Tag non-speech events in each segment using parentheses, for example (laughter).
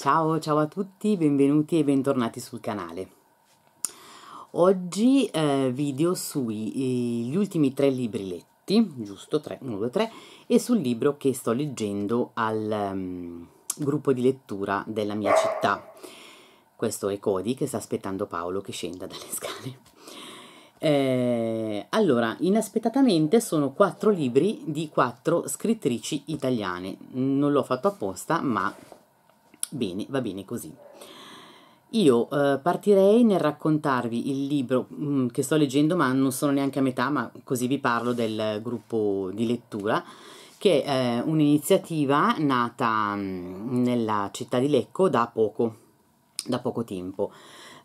Ciao, ciao a tutti, benvenuti e bentornati sul canale. Oggi eh, video sugli eh, ultimi tre libri letti, giusto? tre, uno, due, tre, e sul libro che sto leggendo al um, gruppo di lettura della mia città. Questo è Cody che sta aspettando Paolo che scenda dalle (laughs) scale. Eh, allora, inaspettatamente sono quattro libri di quattro scrittrici italiane. Non l'ho fatto apposta, ma Bene, va bene così. Io eh, partirei nel raccontarvi il libro mh, mm, che sto leggendo, ma non sono neanche a metà, ma così vi parlo del gruppo di lettura, che è eh, un'iniziativa nata mh, mm, nella città di Lecco da poco, da poco tempo.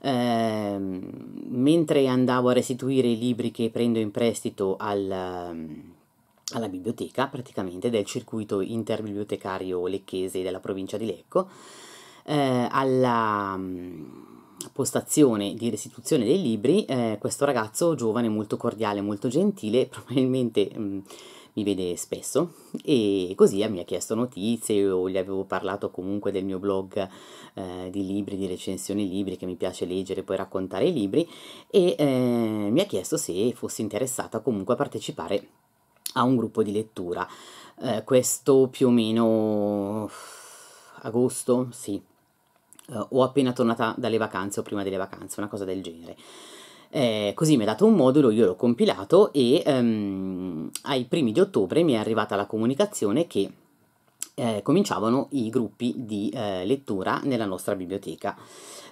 Eh, mentre andavo a restituire i libri che prendo in prestito al mm, alla biblioteca praticamente del circuito interbibliotecario lecchese della provincia di Lecco, eh, alla mm, postazione di restituzione dei libri, eh, questo ragazzo giovane, molto cordiale, molto gentile, (laughs) probabilmente mh, mm, mi vede spesso e così eh, mi ha chiesto notizie o gli avevo parlato comunque del mio blog eh, di libri, di recensioni libri che mi piace leggere e poi raccontare i libri e eh, mi ha chiesto se fossi interessata comunque a partecipare a un gruppo di lettura. Eh, questo più o meno agosto, sì, eh, o appena tornata dalle vacanze o prima delle vacanze, una cosa del genere. Eh, così mi ha dato un modulo, io l'ho compilato e ehm, ai primi di ottobre mi è arrivata la comunicazione che eh, cominciavano i gruppi di eh, lettura nella nostra biblioteca.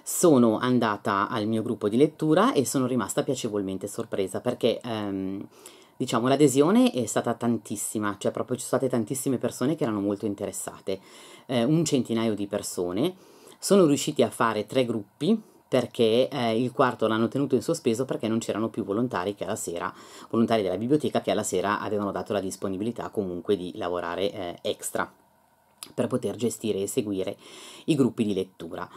Sono andata al mio gruppo di lettura e sono rimasta piacevolmente sorpresa perché ehm, diciamo l'adesione è stata tantissima, cioè proprio ci sono state tantissime persone che erano molto interessate, eh, un centinaio di persone, sono riusciti a fare tre gruppi perché eh, il quarto l'hanno tenuto in sospeso perché non c'erano più volontari che alla sera, volontari della biblioteca che alla sera avevano dato la disponibilità comunque di lavorare eh, extra per poter gestire e seguire i gruppi di lettura.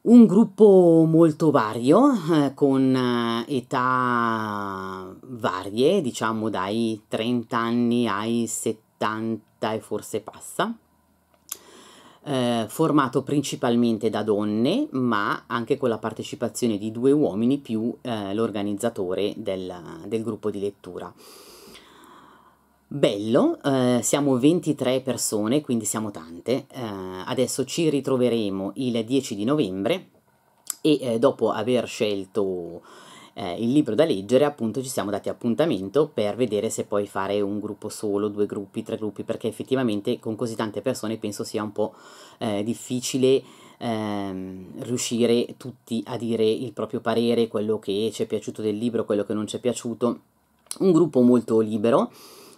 Un gruppo molto vario, eh, con eh, età varie, diciamo dai 30 anni ai 70 e forse passa, eh, formato principalmente da donne, ma anche con la partecipazione di due uomini più eh, l'organizzatore del, del gruppo di lettura. Bello, eh, siamo 23 persone, quindi siamo tante. Eh, adesso ci ritroveremo il 10 di novembre e eh, dopo aver scelto eh, il libro da leggere, appunto ci siamo dati appuntamento per vedere se puoi fare un gruppo solo, due gruppi, tre gruppi, perché effettivamente con così tante persone penso sia un po' eh, difficile Ehm, riuscire tutti a dire il proprio parere, quello che ci è piaciuto del libro, quello che non ci è piaciuto. Un gruppo molto libero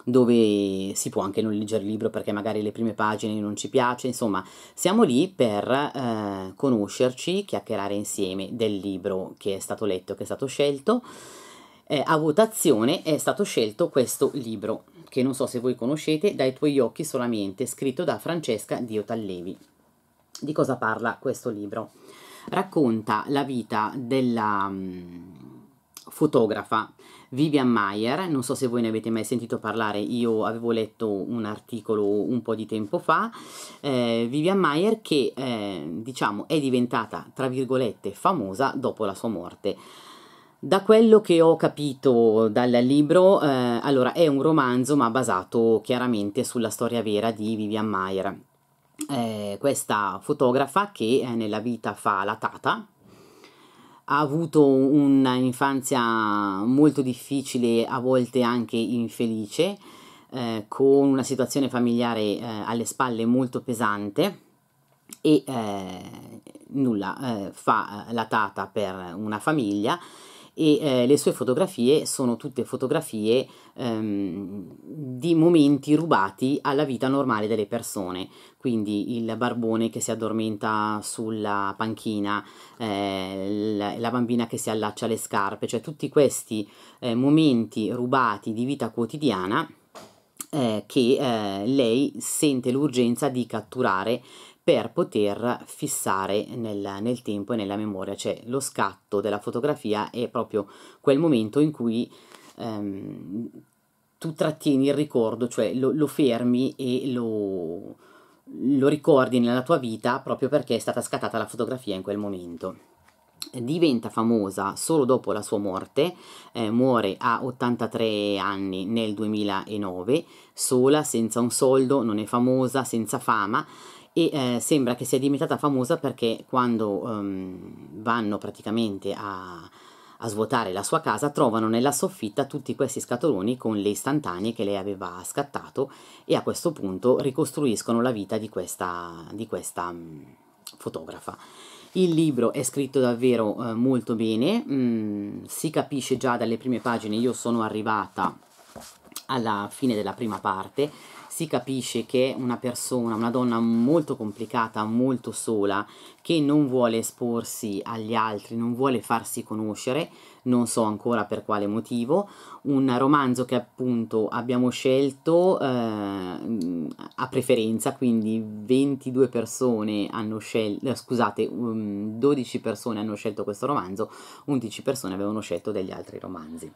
dove si può anche non leggere il libro perché magari le prime pagine non ci piace, insomma siamo lì per eh, conoscerci, chiacchierare insieme del libro che è stato letto, che è stato scelto. Eh, a votazione è stato scelto questo libro, che non so se voi conoscete, Dai tuoi occhi solamente, scritto da Francesca Dio Tallevi. Di cosa parla questo libro? Racconta la vita della mm, fotografa Vivian Mayer, non so se voi ne avete mai sentito parlare, io avevo letto un articolo un po' di tempo fa, eh, Vivian Mayer che eh, diciamo è diventata tra virgolette famosa dopo la sua morte. Da quello che ho capito dal libro, eh, allora è un romanzo ma basato chiaramente sulla storia vera di Vivian Mayer. Eh, questa fotografa che eh, nella vita fa la tata, ha avuto un'infanzia molto difficile, a volte anche infelice, eh, con una situazione familiare eh, alle spalle molto pesante e eh, nulla, eh, fa eh, la tata per una famiglia e eh, le sue fotografie sono tutte fotografie ehm, di momenti rubati alla vita normale delle persone, quindi il barbone che si addormenta sulla panchina, eh, la bambina che si allaccia alle scarpe, cioè tutti questi eh, momenti rubati di vita quotidiana eh, che eh, lei sente l'urgenza di catturare per poter fissare nel, nel, tempo e nella memoria, cioè lo scatto della fotografia è proprio quel momento in cui ehm, tu trattieni il ricordo, cioè lo, lo fermi e lo, lo ricordi nella tua vita proprio perché è stata scattata la fotografia in quel momento. Diventa famosa solo dopo la sua morte, eh, muore a 83 anni nel 2009, sola, senza un soldo, non è famosa, senza fama e eh, sembra che sia diventata famosa perché quando um, vanno praticamente a, a svuotare la sua casa trovano nella soffitta tutti questi scatoloni con le istantanee che lei aveva scattato e a questo punto ricostruiscono la vita di questa, di questa mm, fotografa. Il libro è scritto davvero eh, molto bene, mm, si capisce già dalle prime pagine, io sono arrivata alla fine della prima parte, si capisce che è una persona, una donna molto complicata, molto sola, che non vuole esporsi agli altri, non vuole farsi conoscere, non so ancora per quale motivo, un romanzo che appunto abbiamo scelto eh, a preferenza, quindi 22 persone hanno scelto, eh, scusate, 12 um, persone hanno scelto questo romanzo, 11 persone avevano scelto degli altri romanzi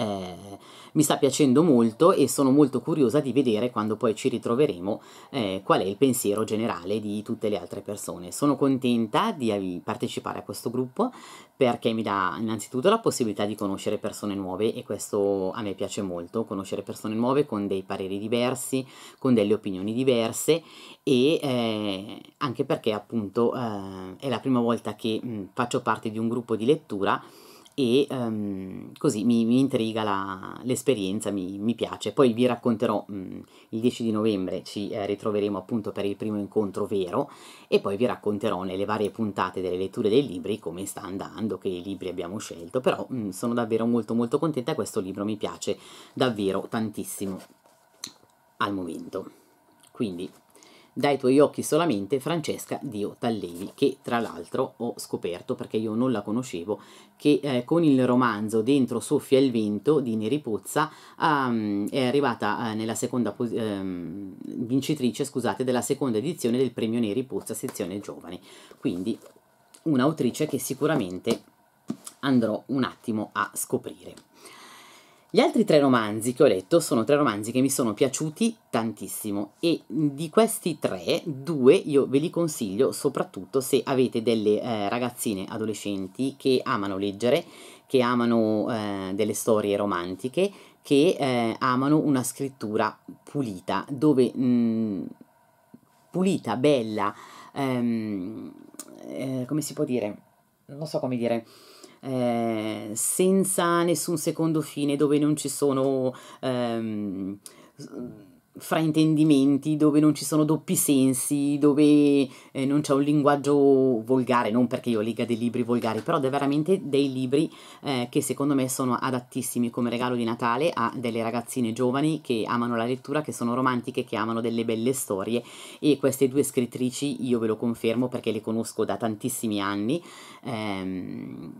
eh, mi sta piacendo molto e sono molto curiosa di vedere quando poi ci ritroveremo eh, qual è il pensiero generale di tutte le altre persone. Sono contenta di partecipare a questo gruppo perché mi dà innanzitutto la possibilità di conoscere persone nuove e questo a me piace molto, conoscere persone nuove con dei pareri diversi, con delle opinioni diverse e eh, anche perché appunto eh, è la prima volta che mh, mm, faccio parte di un gruppo di lettura e um, così mi, mi intriga la, l'esperienza, mi, mi, piace. Poi vi racconterò um, il 10 di novembre, ci eh, ritroveremo appunto per il primo incontro vero e poi vi racconterò nelle varie puntate delle letture dei libri come sta andando, che libri abbiamo scelto, però um, sono davvero molto molto contenta, e questo libro mi piace davvero tantissimo al momento. Quindi dai tuoi occhi solamente Francesca Dio Tallini, che tra l'altro ho scoperto perché io non la conoscevo, che eh, con il romanzo Dentro soffia il vento di Neri Pozza um, ehm, è arrivata eh, nella seconda um, vincitrice scusate, della seconda edizione del premio Neri Pozza sezione giovane. Quindi un'autrice che sicuramente andrò un attimo a scoprire. Gli altri tre romanzi che ho letto sono tre romanzi che mi sono piaciuti tantissimo e di questi tre, due io ve li consiglio soprattutto se avete delle eh, ragazzine adolescenti che amano leggere, che amano eh, delle storie romantiche, che eh, amano una scrittura pulita, dove mh, mm, pulita, bella, ehm, eh, come si può dire? Non so come dire eh, senza nessun secondo fine, dove non ci sono... Ehm, fraintendimenti, dove non ci sono doppi sensi, dove eh, non c'è un linguaggio volgare, non perché io lega dei libri volgari, però veramente dei libri eh, che secondo me sono adattissimi come regalo di Natale a delle ragazzine giovani che amano la lettura, che sono romantiche, che amano delle belle storie e queste due scrittrici io ve lo confermo perché le conosco da tantissimi anni, ehm,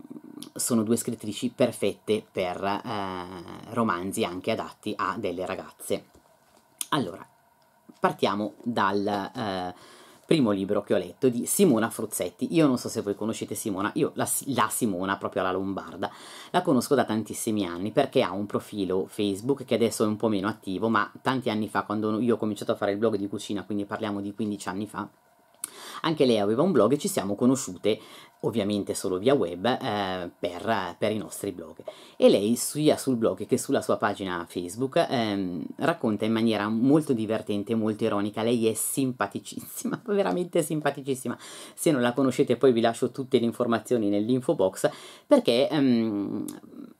sono due scrittrici perfette per eh, romanzi anche adatti a delle ragazze. Allora, partiamo dal eh, primo libro che ho letto di Simona Fruzzetti. Io non so se voi conoscete Simona, io la, la, Simona, proprio alla Lombarda, la conosco da tantissimi anni perché ha un profilo Facebook che adesso è un po' meno attivo, ma tanti anni fa, quando io ho cominciato a fare il blog di cucina, quindi parliamo di 15 anni fa, anche lei aveva un blog e ci siamo conosciute ovviamente solo via web, eh, per, per, i nostri blog. E lei, sia sul blog che sulla sua pagina Facebook, ehm, racconta in maniera molto divertente, molto ironica. Lei è simpaticissima, (laughs) veramente simpaticissima. Se non la conoscete, poi vi lascio tutte le informazioni nell'info box perché ehm,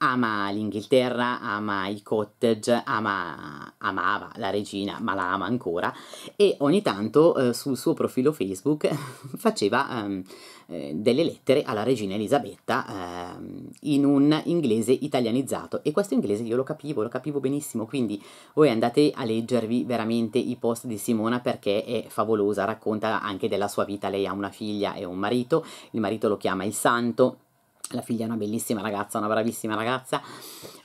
ama l'Inghilterra, ama i cottage, ama, amava la regina, ma la ama ancora e ogni tanto eh, sul suo profilo Facebook (laughs) faceva ehm, eh, delle lettere alla regina Elisabetta ehm, in un inglese italianizzato e questo inglese io lo capivo, lo capivo benissimo, quindi voi andate a leggervi veramente i post di Simona perché è favolosa, racconta anche della sua vita, lei ha una figlia e un marito, il marito lo chiama il santo, la figlia è una bellissima ragazza, una bravissima ragazza,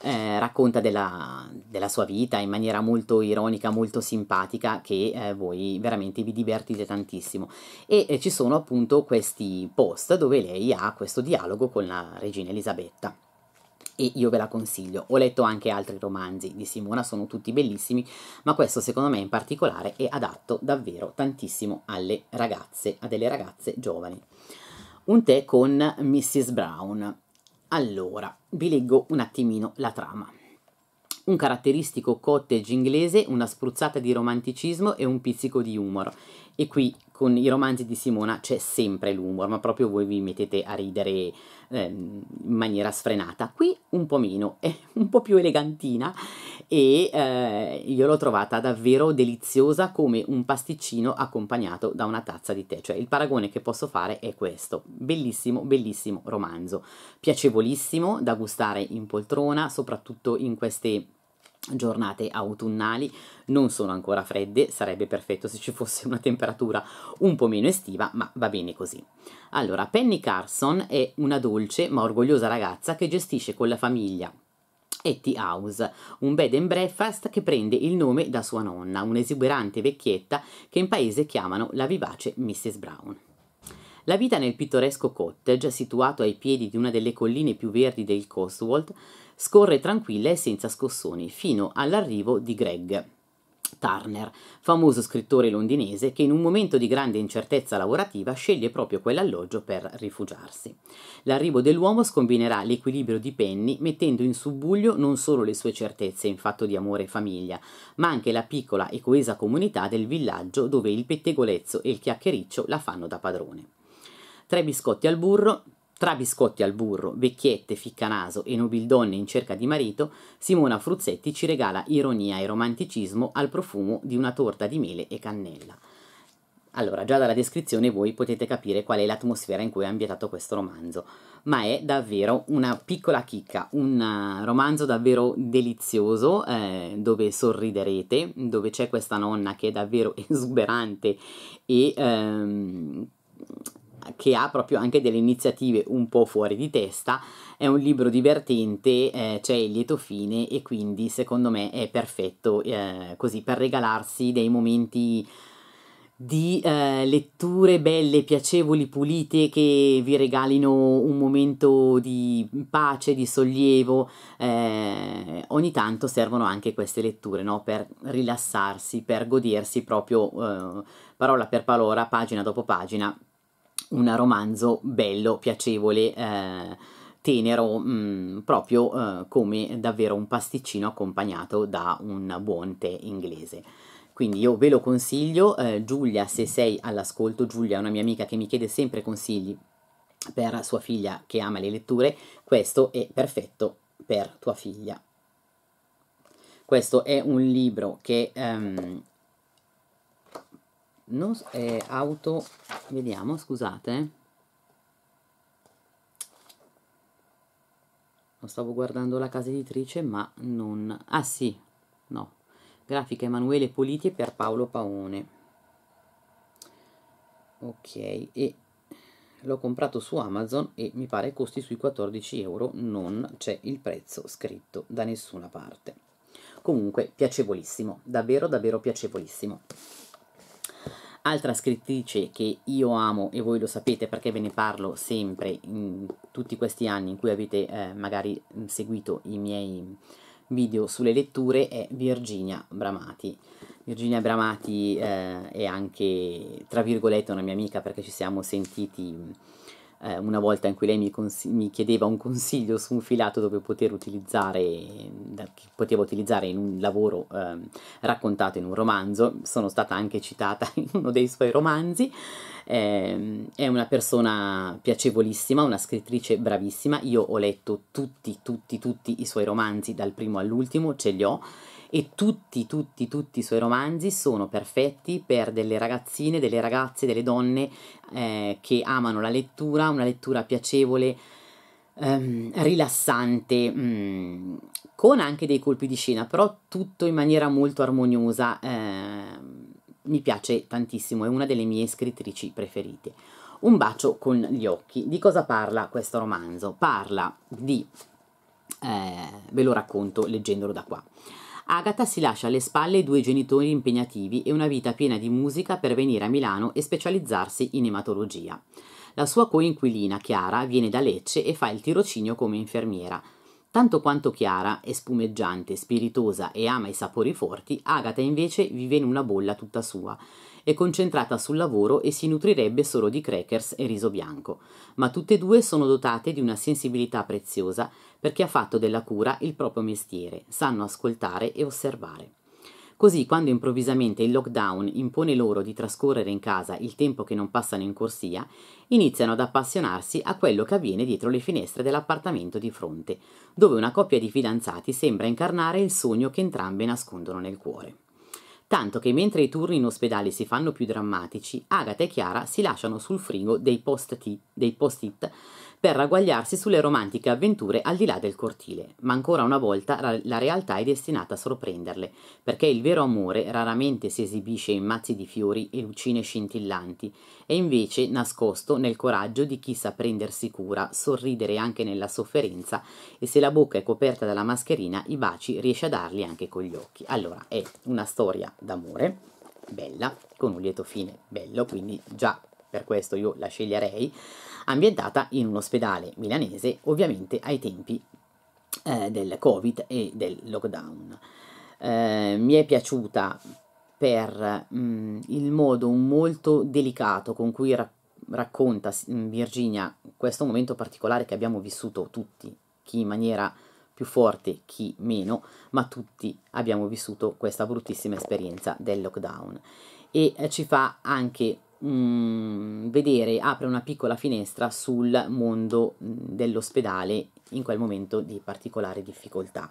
eh, racconta della, della, sua vita in maniera molto ironica, molto simpatica, che eh, voi veramente vi divertite tantissimo. E eh, ci sono appunto questi post dove lei ha questo dialogo con la regina Elisabetta. E io ve la consiglio. Ho letto anche altri romanzi di Simona, sono tutti bellissimi, ma questo secondo me in particolare è adatto davvero tantissimo alle ragazze, a delle ragazze giovani un tè con Mrs. Brown. Allora, vi leggo un attimino la trama. Un caratteristico cottage inglese, una spruzzata di romanticismo e un pizzico di humor. E qui con i romanzi di Simona c'è sempre l'humor, ma proprio voi vi mettete a ridere eh, in maniera sfrenata. Qui un po' meno, è un po' più elegantina e eh, io l'ho trovata davvero deliziosa come un pasticcino accompagnato da una tazza di tè, cioè il paragone che posso fare è questo, bellissimo, bellissimo romanzo, piacevolissimo da gustare in poltrona, soprattutto in queste giornate autunnali non sono ancora fredde, sarebbe perfetto se ci fosse una temperatura un po' meno estiva, ma va bene così. Allora, Penny Carson è una dolce ma orgogliosa ragazza che gestisce con la famiglia Etty House, un bed and breakfast che prende il nome da sua nonna, un'esuberante vecchietta che in paese chiamano la vivace Mrs. Brown. La vita nel pittoresco cottage, situato ai piedi di una delle colline più verdi del Cotswold, scorre tranquilla e senza scossoni fino all'arrivo di Greg. Turner, famoso scrittore londinese che in un momento di grande incertezza lavorativa sceglie proprio quell'alloggio per rifugiarsi. L'arrivo dell'uomo scombinerà l'equilibrio di Penny mettendo in subbuglio non solo le sue certezze in fatto di amore e famiglia, ma anche la piccola e coesa comunità del villaggio dove il pettegolezzo e il chiacchiericcio la fanno da padrone. Tre biscotti al burro, tra biscotti al burro, vecchiette, ficcanaso e nobildonne in cerca di marito, Simona Fruzzetti ci regala ironia e romanticismo al profumo di una torta di mele e cannella. Allora, già dalla descrizione voi potete capire qual è l'atmosfera in cui è ambientato questo romanzo, ma è davvero una piccola chicca, un eh, romanzo davvero delizioso eh, dove sorriderete, dove c'è questa nonna che è davvero (laughs) esuberante e ehm, che ha proprio anche delle iniziative un po' fuori di testa, è un libro divertente, eh, c'è il lieto fine e quindi secondo me è perfetto eh, così per regalarsi dei momenti di eh, letture belle, piacevoli, pulite che vi regalino un momento di pace, di sollievo. Eh, ogni tanto servono anche queste letture no? per rilassarsi, per godersi proprio eh, parola per parola, pagina dopo pagina, un romanzo bello, piacevole, eh, tenero, mh, mm, proprio eh, come davvero un pasticcino accompagnato da un buon tè inglese. Quindi io ve lo consiglio, eh, Giulia se sei all'ascolto, Giulia è una mia amica che mi chiede sempre consigli per sua figlia che ama le letture, questo è perfetto per tua figlia. Questo è un libro che um, non è eh, auto vediamo scusate non stavo guardando la casa editrice ma non ah sì no grafica Emanuele Politi e Paolo Paone ok e l'ho comprato su Amazon e mi pare costi sui 14 euro non c'è il prezzo scritto da nessuna parte comunque piacevolissimo davvero davvero piacevolissimo Altra scrittrice che io amo e voi lo sapete perché ve ne parlo sempre in tutti questi anni in cui avete eh, magari mm, seguito i miei video sulle letture è Virginia Bramati. Virginia Bramati eh, è anche, tra virgolette, una mia amica perché ci siamo sentiti mm, eh, una volta in cui lei mi, cons- mi, chiedeva un consiglio su un filato dove poter utilizzare, che potevo utilizzare in un lavoro eh, raccontato in un romanzo, sono stata anche citata (laughs) in uno dei suoi romanzi, eh, è una persona piacevolissima, una scrittrice bravissima, io ho letto tutti, tutti, tutti i suoi romanzi dal primo all'ultimo, ce li ho e tutti, tutti, tutti i suoi romanzi sono perfetti per delle ragazzine, delle ragazze, delle donne eh, che amano la lettura, una lettura piacevole, ehm, rilassante, mh, mm, con anche dei colpi di scena, però tutto in maniera molto armoniosa. Eh, mi piace tantissimo, è una delle mie scrittrici preferite. Un bacio con gli occhi. Di cosa parla questo romanzo? Parla di... Eh, ve lo racconto leggendolo da qua. Agata si lascia alle spalle due genitori impegnativi e una vita piena di musica per venire a Milano e specializzarsi in ematologia. La sua coinquilina Chiara viene da Lecce e fa il tirocinio come infermiera. Tanto quanto Chiara è spumeggiante, spiritosa e ama i sapori forti, Agata invece vive in una bolla tutta sua è concentrata sul lavoro e si nutrirebbe solo di crackers e riso bianco, ma tutte e due sono dotate di una sensibilità preziosa perché ha fatto della cura il proprio mestiere, sanno ascoltare e osservare. Così quando improvvisamente il lockdown impone loro di trascorrere in casa il tempo che non passano in corsia, iniziano ad appassionarsi a quello che avviene dietro le finestre dell'appartamento di fronte, dove una coppia di fidanzati sembra incarnare il sogno che entrambe nascondono nel cuore tanto che mentre i turni in ospedale si fanno più drammatici, Agata e Chiara si lasciano sul frigo dei post-it per ragguagliarsi sulle romantiche avventure al di là del cortile, ma ancora una volta la realtà è destinata a sorprenderle, perché il vero amore raramente si esibisce in mazzi di fiori e lucine scintillanti, è invece nascosto nel coraggio di chi sa prendersi cura, sorridere anche nella sofferenza e se la bocca è coperta dalla mascherina i baci riesce a darli anche con gli occhi. Allora, è una storia d'amore bella, con un lieto fine bello, quindi già per questo io la sceglierei, ambientata in un ospedale milanese, ovviamente ai tempi eh, del Covid e del lockdown. Eh, mi è piaciuta per mh, mm, il modo molto delicato con cui ra- racconta mh, mm, Virginia questo momento particolare che abbiamo vissuto tutti, chi in maniera più forte, chi meno, ma tutti abbiamo vissuto questa bruttissima esperienza del lockdown e eh, ci fa anche mh, mm, vedere, apre una piccola finestra sul mondo mm, dell'ospedale in quel momento di particolare difficoltà.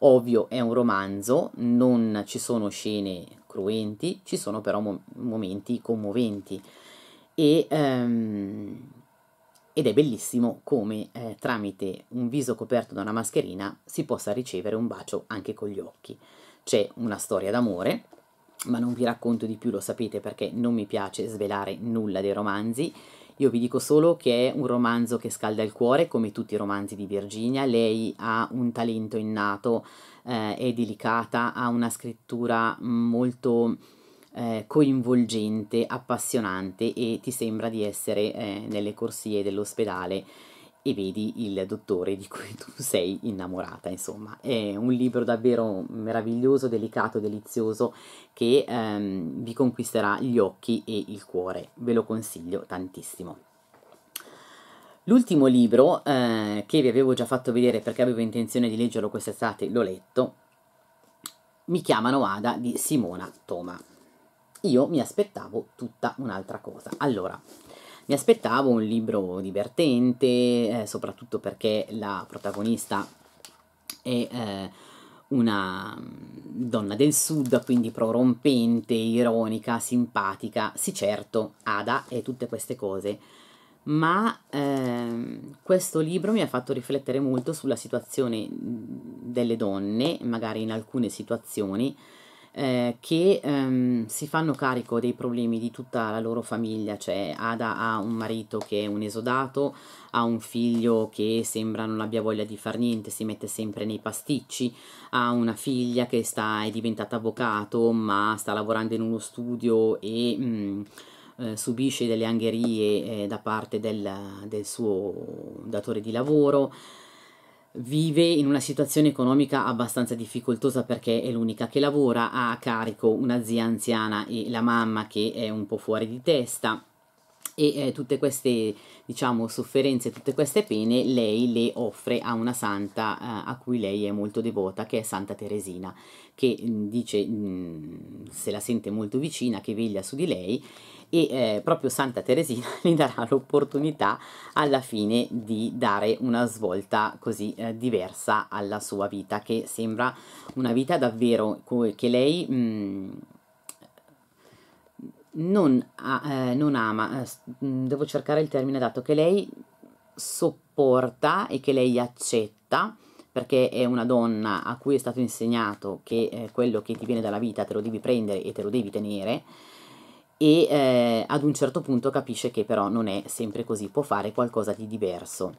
Ovvio, è un romanzo, non ci sono scene cruenti, ci sono però mo- momenti commoventi e, um, ed è bellissimo come eh, tramite un viso coperto da una mascherina si possa ricevere un bacio anche con gli occhi. C'è una storia d'amore ma non vi racconto di più, lo sapete perché non mi piace svelare nulla dei romanzi. Io vi dico solo che è un romanzo che scalda il cuore, come tutti i romanzi di Virginia. Lei ha un talento innato, eh, è delicata, ha una scrittura molto eh, coinvolgente, appassionante e ti sembra di essere eh, nelle corsie dell'ospedale e vedi il dottore di cui tu (laughs) sei innamorata, insomma. È un libro davvero meraviglioso, delicato, delizioso che ehm, vi conquisterà gli occhi e il cuore. Ve lo consiglio tantissimo. L'ultimo libro eh, che vi avevo già fatto vedere perché avevo intenzione di leggerlo quest'estate, l'ho letto, Mi chiamano Ada di Simona Toma. Io mi aspettavo tutta un'altra cosa. Allora, mi aspettavo un libro divertente, eh, soprattutto perché la protagonista è eh, una mm, donna del sud, quindi prorompente, ironica, simpatica. Sì, certo, Ada e tutte queste cose. Ma eh, questo libro mi ha fatto riflettere molto sulla situazione mm, delle donne, magari in alcune situazioni, eh, che ehm, si fanno carico dei problemi di tutta la loro famiglia, cioè Ada ha un marito che è un esodato, ha un figlio che sembra non abbia voglia di far niente, si mette sempre nei pasticci, ha una figlia che sta, è diventata avvocato ma sta lavorando in uno studio e... Mh, mm, eh, subisce delle angherie eh, da parte del, del, suo datore di lavoro, vive in una situazione economica abbastanza difficoltosa perché è l'unica che lavora, ha a carico una zia anziana e la mamma che è un po' fuori di testa e eh, tutte queste diciamo sofferenze, tutte queste pene lei le offre a una santa eh, a cui lei è molto devota che è Santa Teresina che mh, mm, dice mh, mm, se la sente molto vicina che veglia su di lei e eh, proprio Santa Teresina (laughs) gli darà l'opportunità alla fine di dare una svolta così eh, diversa alla sua vita che sembra una vita davvero che lei mh, mm, non, ha, eh, non, ama, eh, mm, devo cercare il termine dato, che lei sopporta e che lei accetta perché è una donna a cui è stato insegnato che eh, quello che ti viene dalla vita te lo devi prendere e te lo devi tenere e eh, ad un certo punto capisce che però non è sempre così, può fare qualcosa di diverso.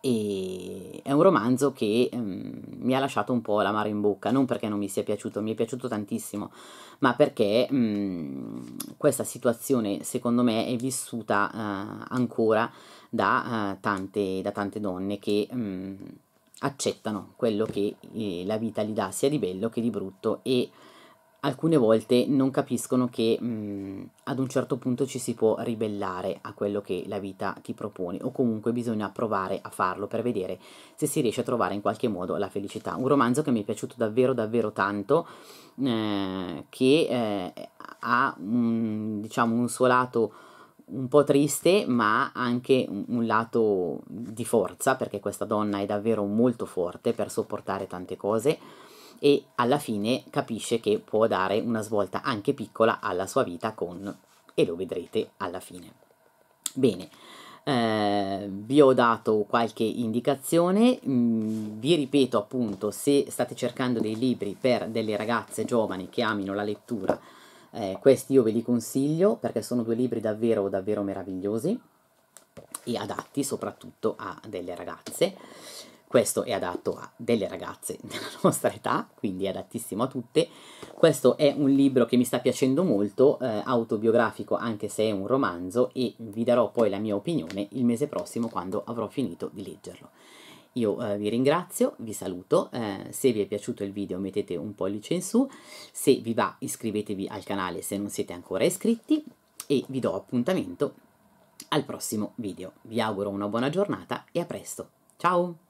E è un romanzo che um, mi ha lasciato un po' l'amaro in bocca, non perché non mi sia piaciuto, mi è piaciuto tantissimo, ma perché um, questa situazione secondo me è vissuta uh, ancora da, uh, tante, da, tante, donne che um, accettano quello che eh, la vita gli dà sia di bello che di brutto e alcune volte non capiscono che mh, mhmm, ad un certo punto ci si può ribellare a quello che la vita ti propone o comunque bisogna provare a farlo per vedere se si riesce a trovare in qualche modo la felicità. Un romanzo che mi è piaciuto davvero davvero tanto eh, che eh, ha un, diciamo un suo lato un po' triste, ma anche un, lato di forza, perché questa donna è davvero molto forte per sopportare tante cose e alla fine capisce che può dare una svolta anche piccola alla sua vita con, e lo vedrete alla fine. Bene, eh, vi ho dato qualche indicazione, mm, vi ripeto appunto se state cercando dei libri per delle ragazze giovani che amino la lettura, eh, questi io ve li consiglio perché sono due libri davvero davvero meravigliosi e adatti soprattutto a delle ragazze questo è adatto a delle ragazze (laughs) della nostra età, quindi è adattissimo a tutte. Questo è un libro che mi sta piacendo molto, eh, autobiografico anche se è un romanzo e vi darò poi la mia opinione il mese prossimo quando avrò finito di leggerlo. Io eh, vi ringrazio, vi saluto, eh, se vi è piaciuto il video mettete un pollice in su, se vi va iscrivetevi al canale se non siete ancora iscritti e vi do appuntamento al prossimo video. Vi auguro una buona giornata e a presto. Ciao!